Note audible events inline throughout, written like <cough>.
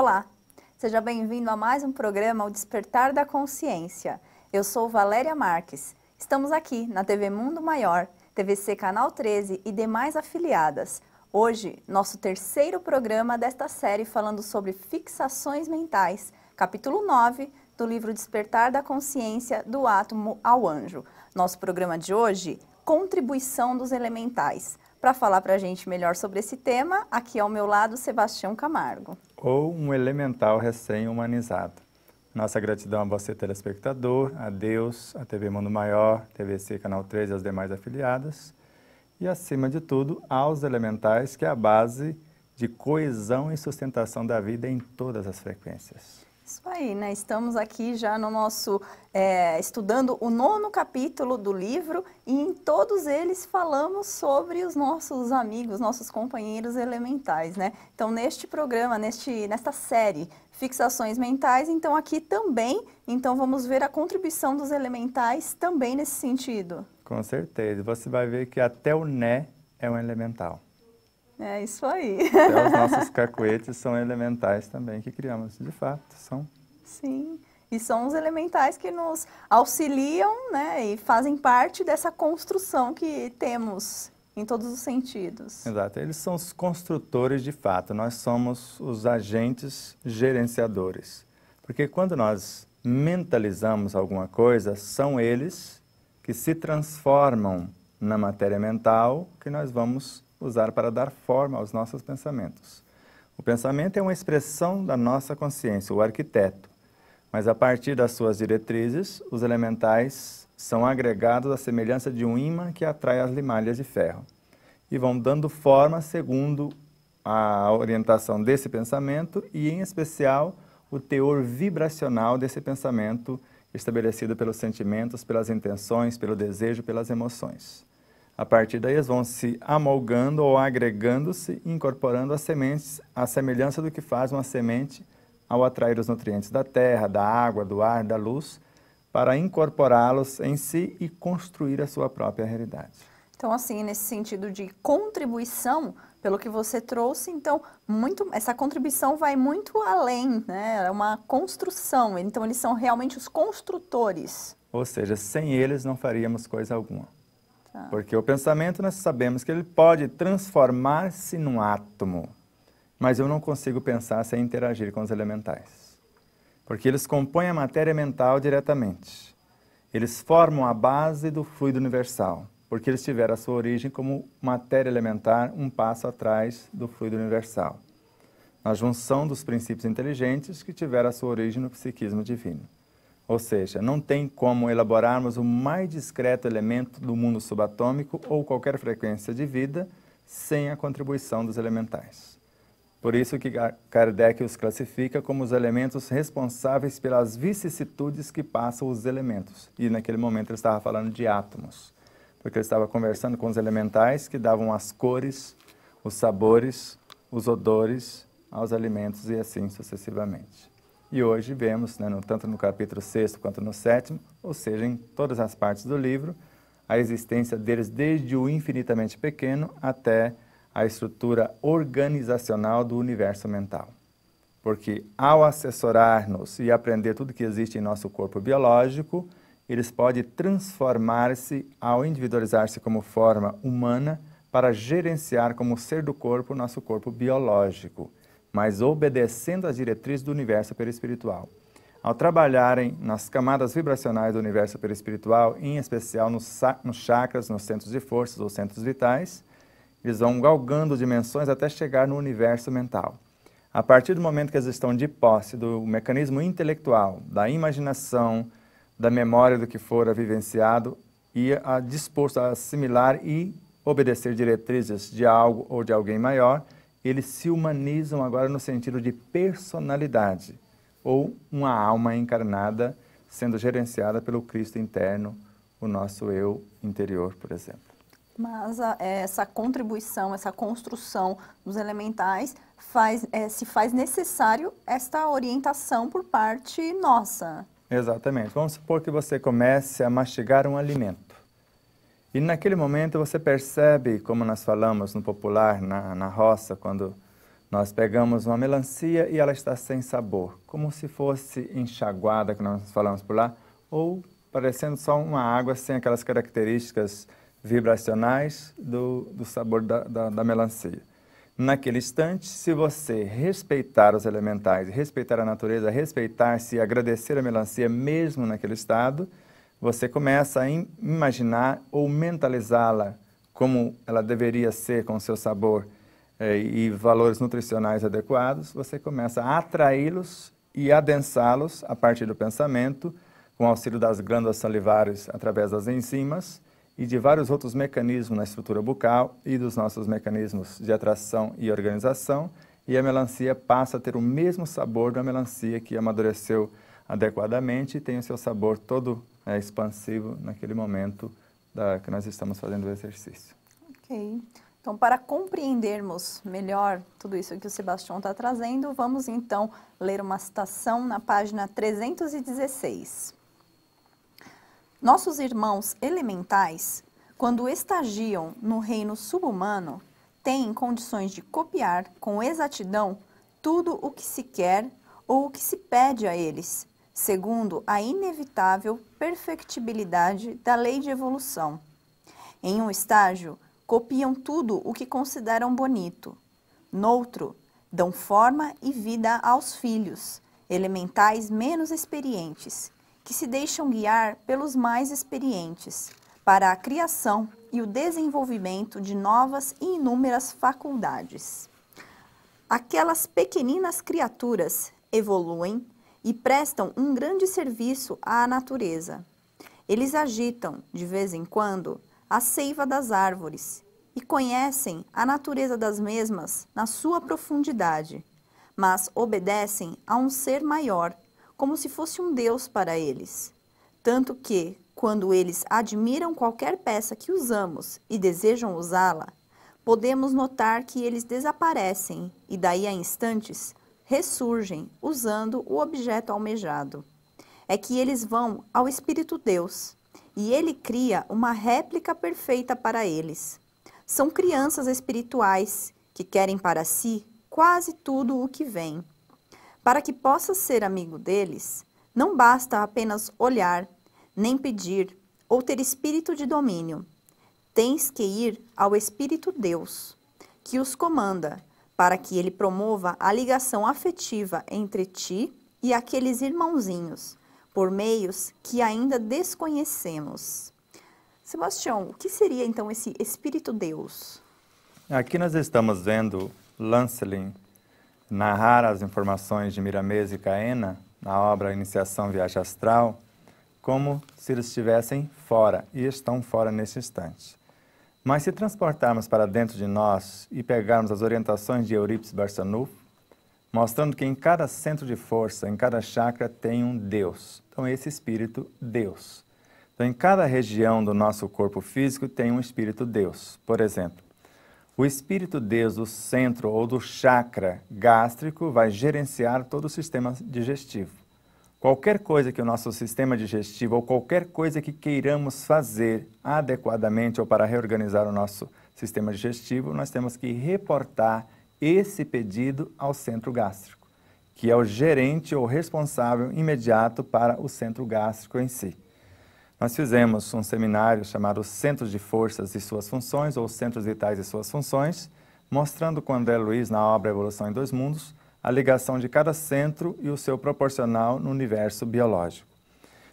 Olá, seja bem-vindo a mais um programa O Despertar da Consciência. Eu sou Valéria Marques. Estamos aqui na TV Mundo Maior, TVC Canal 13 e demais afiliadas. Hoje, nosso terceiro programa desta série falando sobre fixações mentais, capítulo 9 do livro Despertar da Consciência do Átomo ao Anjo. Nosso programa de hoje, Contribuição dos Elementais. Para falar para a gente melhor sobre esse tema, aqui ao meu lado, Sebastião Camargo ou um elemental recém-humanizado. Nossa gratidão a você, telespectador, a Deus, a TV Mundo Maior, TVC Canal 3 e as demais afiliadas, e, acima de tudo, aos elementais, que é a base de coesão e sustentação da vida em todas as frequências. Isso aí, né? Estamos aqui já no nosso é, estudando o nono capítulo do livro e em todos eles falamos sobre os nossos amigos, nossos companheiros elementais, né? Então neste programa, neste nesta série fixações mentais, então aqui também, então vamos ver a contribuição dos elementais também nesse sentido. Com certeza, você vai ver que até o né é um elemental. É isso aí. Então, os nossos <laughs> cacoetes são elementais também que criamos, de fato, são. Sim, e são os elementais que nos auxiliam, né, e fazem parte dessa construção que temos em todos os sentidos. Exato, eles são os construtores de fato, nós somos os agentes gerenciadores. Porque quando nós mentalizamos alguma coisa, são eles que se transformam na matéria mental que nós vamos usar para dar forma aos nossos pensamentos. O pensamento é uma expressão da nossa consciência, o arquiteto. Mas a partir das suas diretrizes, os elementais são agregados à semelhança de um imã que atrai as limalhas de ferro e vão dando forma segundo a orientação desse pensamento e, em especial, o teor vibracional desse pensamento estabelecido pelos sentimentos, pelas intenções, pelo desejo, pelas emoções. A partir daí, eles vão se amolgando ou agregando-se, incorporando as sementes, à semelhança do que faz uma semente ao atrair os nutrientes da terra, da água, do ar, da luz, para incorporá-los em si e construir a sua própria realidade. Então, assim, nesse sentido de contribuição, pelo que você trouxe, então, muito, essa contribuição vai muito além, né? É uma construção. Então, eles são realmente os construtores. Ou seja, sem eles não faríamos coisa alguma. Tá. Porque o pensamento, nós sabemos que ele pode transformar-se num átomo, mas eu não consigo pensar sem interagir com os elementais. Porque eles compõem a matéria mental diretamente. Eles formam a base do fluido universal, porque eles tiveram a sua origem como matéria elementar um passo atrás do fluido universal. Na junção dos princípios inteligentes que tiveram a sua origem no psiquismo divino. Ou seja, não tem como elaborarmos o mais discreto elemento do mundo subatômico ou qualquer frequência de vida sem a contribuição dos elementais. Por isso que Kardec os classifica como os elementos responsáveis pelas vicissitudes que passam os elementos. E naquele momento ele estava falando de átomos, porque ele estava conversando com os elementais que davam as cores, os sabores, os odores aos alimentos e assim sucessivamente. E hoje vemos, né, no, tanto no capítulo 6 quanto no 7, ou seja, em todas as partes do livro, a existência deles desde o infinitamente pequeno até a estrutura organizacional do universo mental. Porque ao assessorar-nos e aprender tudo que existe em nosso corpo biológico, eles podem transformar-se ao individualizar-se como forma humana para gerenciar como ser do corpo nosso corpo biológico mas obedecendo às diretrizes do universo perispiritual. Ao trabalharem nas camadas vibracionais do universo perispiritual, em especial nos, nos chakras, nos centros de forças ou centros vitais, eles vão galgando dimensões até chegar no universo mental. A partir do momento que eles estão de posse do mecanismo intelectual, da imaginação, da memória do que fora vivenciado, e a, disposto a assimilar e obedecer diretrizes de algo ou de alguém maior, eles se humanizam agora no sentido de personalidade, ou uma alma encarnada sendo gerenciada pelo Cristo interno, o nosso eu interior, por exemplo. Mas a, ah, é, essa contribuição, essa construção dos elementais faz, é, se faz necessário esta orientação por parte nossa. Exatamente. Vamos supor que você comece a mastigar um alimento. E naquele momento você percebe, como nós falamos no popular, na, na roça, quando nós pegamos uma melancia e ela está sem sabor, como se fosse enxaguada, que nós falamos por lá, ou parecendo só uma água sem aquelas características vibracionais do, do sabor da, da, da melancia. Naquele instante, se você respeitar os elementais, respeitar a natureza, respeitar-se e agradecer a melancia mesmo naquele estado, você começa a imaginar ou mentalizá-la como ela deveria ser com seu sabor eh, e valores nutricionais adequados, você começa a atraí-los e adensá-los a partir do pensamento, com auxílio das glândulas salivares através das enzimas e de vários outros mecanismos na estrutura bucal e dos nossos mecanismos de atração e organização, e a melancia passa a ter o mesmo sabor da melancia que amadureceu adequadamente e tem o seu sabor todo né, expansivo naquele momento da, que nós estamos fazendo o exercício. Ok. Então, para compreendermos melhor tudo isso que o Sebastião está trazendo, vamos então ler uma citação na página 316. Nossos irmãos elementais, quando estagiam no reino subhumano, têm condições de copiar com exatidão tudo o que se quer ou o que se pede a eles, segundo a inevitável perfectibilidade da lei de evolução. Em um estágio, copiam tudo o que consideram bonito. Noutro, dão forma e vida aos filhos, elementais menos experientes, que se deixam guiar pelos mais experientes, para a criação e o desenvolvimento de novas e inúmeras faculdades. Aquelas pequeninas criaturas evoluem e prestam um grande serviço à natureza. Eles agitam, de vez em quando, a seiva das árvores e conhecem a natureza das mesmas na sua profundidade, mas obedecem a um ser maior, como se fosse um Deus para eles. Tanto que, quando eles admiram qualquer peça que usamos e desejam usá-la, podemos notar que eles desaparecem e, daí a instantes, ressurgem usando o objeto almejado. É que eles vão ao Espírito Deus e ele cria uma réplica perfeita para eles. São crianças espirituais que querem para si quase tudo o que vem. Para que possa ser amigo deles, não basta apenas olhar, nem pedir ou ter espírito de domínio. Tens que ir ao Espírito Deus, que os comanda para que ele promova a ligação afetiva entre ti e aqueles irmãozinhos, por meios que ainda desconhecemos. Sebastião, o que seria então esse Espírito Deus? Aqui nós estamos vendo Lancelin narrar as informações de Miramês e Caena na obra Iniciação Viagem Astral, como se eles estivessem fora e estão fora nesse instante. Mas se transportarmos para dentro de nós e pegarmos as orientações de Eurípides Barçanufo, mostrando que em cada centro de força, em cada chakra, tem um Deus. Então, esse espírito, Deus. Então, em cada região do nosso corpo físico tem um espírito Deus. Por exemplo, o espírito Deus do centro ou do chakra gástrico vai gerenciar todo o sistema digestivo. Qualquer coisa que o nosso sistema digestivo ou qualquer coisa que queiramos fazer adequadamente ou para reorganizar o nosso sistema digestivo, nós temos que reportar esse pedido ao centro gástrico, que é o gerente ou responsável imediato para o centro gástrico em si. Nós fizemos um seminário chamado Centros de Forças e Suas Funções, ou Centros Vitais e Suas Funções, mostrando com André Luiz na obra Evolução em Dois Mundos a ligação de cada centro e o seu proporcional no universo biológico.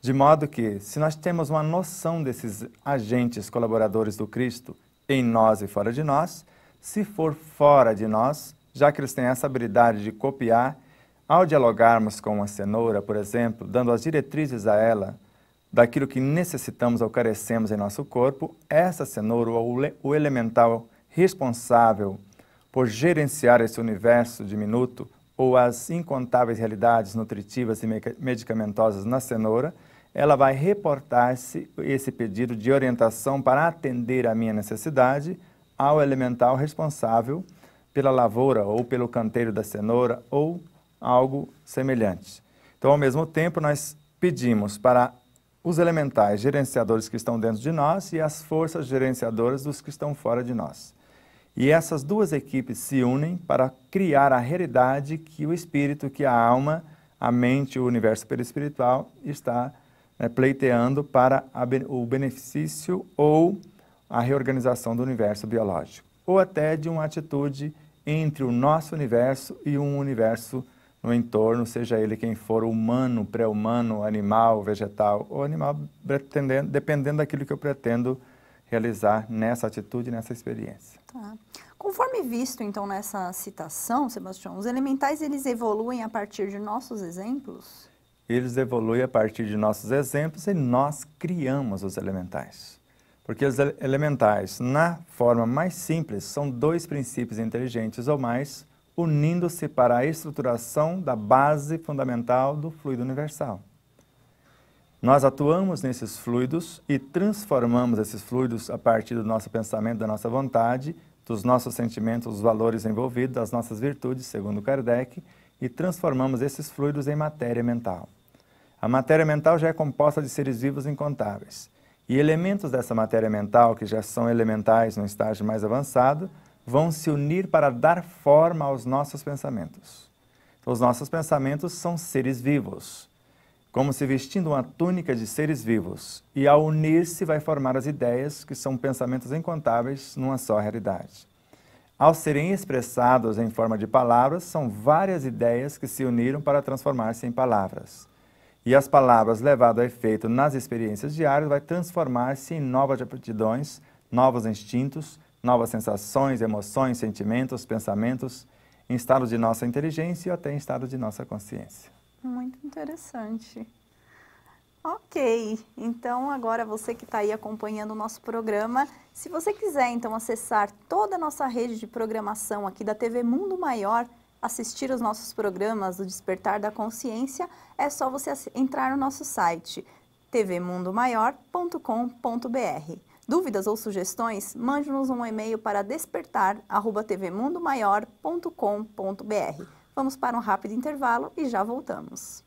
De modo que, se nós temos uma noção desses agentes colaboradores do Cristo em nós e fora de nós, se for fora de nós, já que eles têm essa habilidade de copiar, ao dialogarmos com uma cenoura, por exemplo, dando as diretrizes a ela daquilo que necessitamos ou carecemos em nosso corpo, essa cenoura ou o elemental responsável por gerenciar esse universo diminuto ou as incontáveis realidades nutritivas e medicamentosas na cenoura, ela vai reportar -se esse pedido de orientação para atender a minha necessidade ao elemental responsável pela lavoura ou pelo canteiro da cenoura ou algo semelhante. Então, ao mesmo tempo, nós pedimos para os elementais gerenciadores que estão dentro de nós e as forças gerenciadoras dos que estão fora de nós. E essas duas equipes se unem para criar a realidade que o espírito, que a alma, a mente, o universo perispiritual está né, pleiteando para a, o benefício ou a reorganização do universo biológico, ou até de uma atitude entre o nosso universo e um universo no entorno, seja ele quem for, humano, pré-humano, animal, vegetal ou animal, dependendo daquilo que eu pretendo realizar nessa atitude, nessa experiência. Tá. Conforme visto, então, nessa citação, Sebastião, os elementais eles evoluem a partir de nossos exemplos? Eles evoluem a partir de nossos exemplos e nós criamos os elementais. Porque os elementais, na forma mais simples, são dois princípios inteligentes ou mais, unindo-se para a estruturação da base fundamental do fluido universal. Nós atuamos nesses fluidos e transformamos esses fluidos a partir do nosso pensamento, da nossa vontade, dos nossos sentimentos os valores envolvidos, das nossas virtudes, segundo Kardec, e transformamos esses fluidos em matéria mental. A matéria mental já é composta de seres vivos incontáveis, e elementos dessa matéria mental, que já são elementais no estágio mais avançado, vão se unir para dar forma aos nossos pensamentos. Então, os nossos pensamentos são seres vivos, como se vestindo uma túnica de seres vivos, e ao unir-se vai formar as ideias, que são pensamentos incontáveis numa só realidade. Ao serem expressados em forma de palavras, são várias ideias que se uniram para transformar-se em palavras. E as palavras, levadas a efeito nas experiências diárias, vai transformar-se em novas aptidões, novos instintos, novas sensações, emoções, sentimentos, pensamentos, em estado de nossa inteligência ou até em estado de nossa consciência. Muito interessante. Ok, então agora você que está aí acompanhando o nosso programa, se você quiser então acessar toda a nossa rede de programação aqui da TV Mundo Maior, assistir os nossos programas do Despertar da Consciência, é só você entrar no nosso site tvmundomaior.com.br. Dúvidas ou sugestões, mande-nos um e-mail para despertar@tvmundomaior.com.br. Vamos para um rápido intervalo e já voltamos.